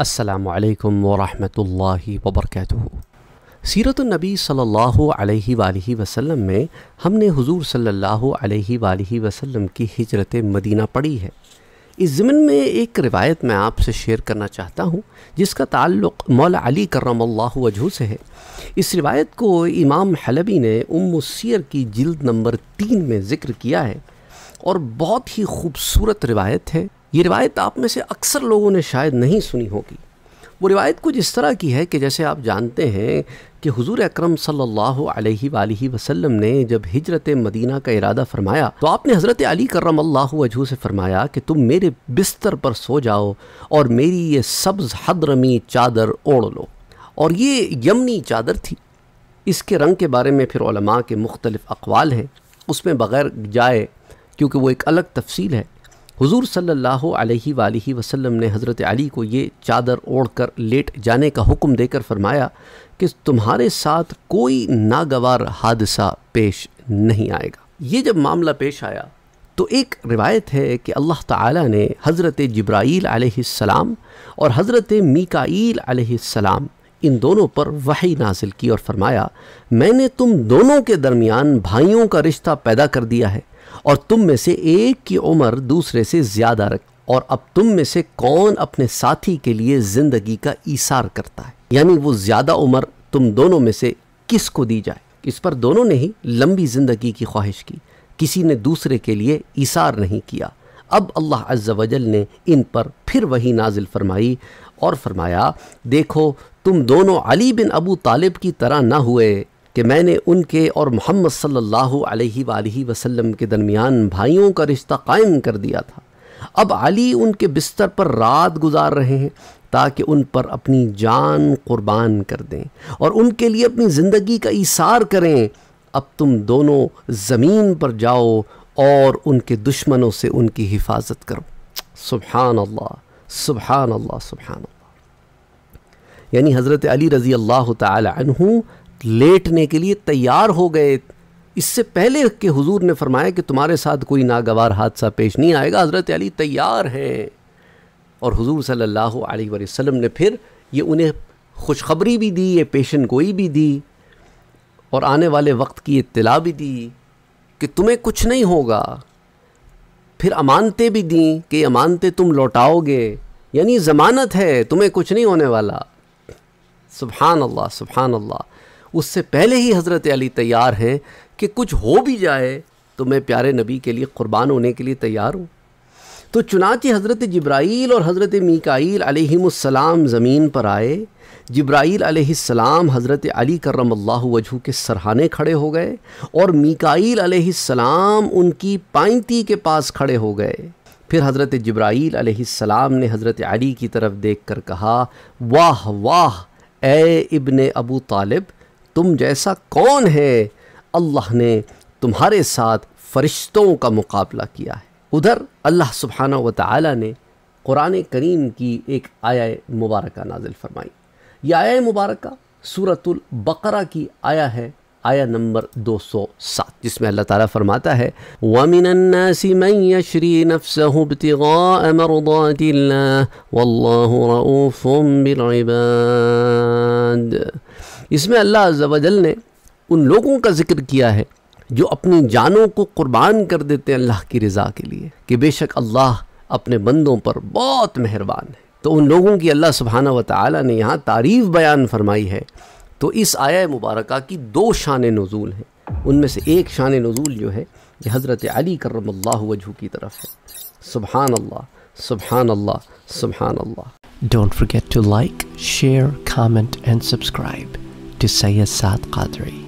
असलकम वरहि वबरक सीरत नबी सल्ला वसलम में हमने हजूर सल्ला वसलम की हजरत मदीना पढ़ी है इस ज़मन में एक रिवायत मैं आपसे शेयर करना चाहता हूँ जिसका ताल्लुक़ मौला अली करम वजह से है इस रिवायत को इमाम हलबी ने उम सीर की जिल्द नंबर तीन में ज़िक्र किया है और बहुत ही खूबसूरत रिवायत है ये रिवायत आप में से अक्सर लोगों ने शायद नहीं सुनी होगी वो रिवायत कुछ इस तरह की है कि जैसे आप जानते हैं कि हुजूर अकरम सल्लल्लाहु अलैहि वसल्लम ने जब हिजरत मदीना का इरादा फरमाया तो आपने हज़रत अली करम अल्लाह से फरमाया कि तुम मेरे बिस्तर पर सो जाओ और मेरी ये सब्ज़ हदरमी चादर ओढ़ लो और ये यमनी चादर थी इसके रंग के बारे में फिर के मुख्तलिफ़ अकवाल हैं उसमें बग़ैर जाए क्योंकि वो एक अलग तफसील है हुजूर सल्लल्लाहु अलैहि वालैहि वसल्लम ने हज़रत अली को ये चादर ओढ़कर लेट जाने का हुक्म देकर फरमाया कि तुम्हारे साथ कोई नागवार हादसा पेश नहीं आएगा ये जब मामला पेश आया तो एक रिवायत है कि अल्लाह ताला ने हज़रत जब्राईल अलैहिस्सलाम और हज़रत मीकाईल अलैहिस्सलाम इन दोनों पर वही नाजिल की और फरमाया मैंने तुम दोनों के दरमियान भाइयों का रिश्ता पैदा कर दिया है और तुम में से एक की उम्र दूसरे से ज़्यादा रख और अब तुम में से कौन अपने साथी के लिए ज़िंदगी का इशार करता है यानी वो ज़्यादा उम्र तुम दोनों में से किस को दी जाए इस पर दोनों ने ही लंबी ज़िंदगी की ख्वाहिश की किसी ने दूसरे के लिए इशार नहीं किया अब अल्लाह अज्जवजल ने इन पर फिर वही नाजिल फरमाई और फरमाया देखो तुम दोनों अली बिन अबू तालिब की तरह ना हुए कि मैंने उनके और मोहम्मद सल्लल्लाहु अलैहि वसल्लम के दरमियान भाइयों का रिश्ता कायम कर दिया था अब अली उनके बिस्तर पर रात गुजार रहे हैं ताकि उन पर अपनी जान कुर्बान कर दें और उनके लिए अपनी ज़िंदगी का इशार करें अब तुम दोनों ज़मीन पर जाओ और उनके दुश्मनों से उनकी हिफाजत करो सुबहान अल्लाह सुबहान अल्लाह सुबहान अल्लाह यानी हज़रत अली रज़ी अल्लाह तहु लेटने के लिए तैयार हो गए इससे पहले कि हुजूर ने फरमाया कि तुम्हारे साथ कोई नागवार हादसा पेश नहीं आएगा हज़रत अली तैयार हैं और हुजूर सल्लल्लाहु अलैहि वसल्लम ने फिर ये उन्हें खुशखबरी भी दी ये पेशन गोई भी दी और आने वाले वक्त की इतला भी दी कि तुम्हें कुछ नहीं होगा फिर अमानतें भी दी कि अमानतें तुम लौटाओगे यानी ज़मानत है तुम्हें कुछ नहीं होने वाला सुबहानल्ला अल्लाह सुबहान अल्लाह उससे पहले ही हज़रत अली तैयार हैं कि कुछ हो भी जाए तो मैं प्यारे नबी के लिए क़ुरबान होने के लिए तैयार हूँ तो चुनाच हज़रत जब्राइल और हज़रत मिकाइल अलैहिस्सलाम ज़मीन पर आए जब्राइल अलैहिस्सलाम हज़रत अली करम अल्लाह वजह के सरहाने खड़े हो गए और मीकाईल अलैहिस्सलाम उनकी पाइंती के पास खड़े हो गए फिर हज़रत जब्राइल अलैहिस्सलाम ने हज़रत अली की तरफ़ देख कर कहा वाह वाह ए इब्ने अबू तालिब तुम जैसा कौन है अल्लाह ने तुम्हारे साथ फ़रिश्तों का मुकाबला किया है उधर अल्लाह सुबहाना व ताली ने क़ुरान करीम की एक आया मुबारक नाजिल फरमाई यह आया मुबारक सूरतुल बकरा की आया है आया नंबर 207 जिसमें अल्लाह ताला फरमाता है वमिन इसमें अल्लाह अज़ल ने उन लोगों का ज़िक्र किया है जो अपनी जानों को कुर्बान कर देते हैं अल्लाह की रज़ा के लिए कि बेशक अल्लाह अपने बंदों पर बहुत मेहरबान है तो उन लोगों की अल्लाह सुबहाना व ताली ने यहाँ तारीफ़ बयान फरमाई है तो इस आया मुबारक की दो शान नज़ूल हैं उनमें से एक शान नज़ूल जो है ये हज़रत अली करमल्ला वजह की तरफ है सुबहान अल्लाह सुबहान अल्लाह सुबहान Allah don't forget to like share comment and subscribe که سید سعد قدری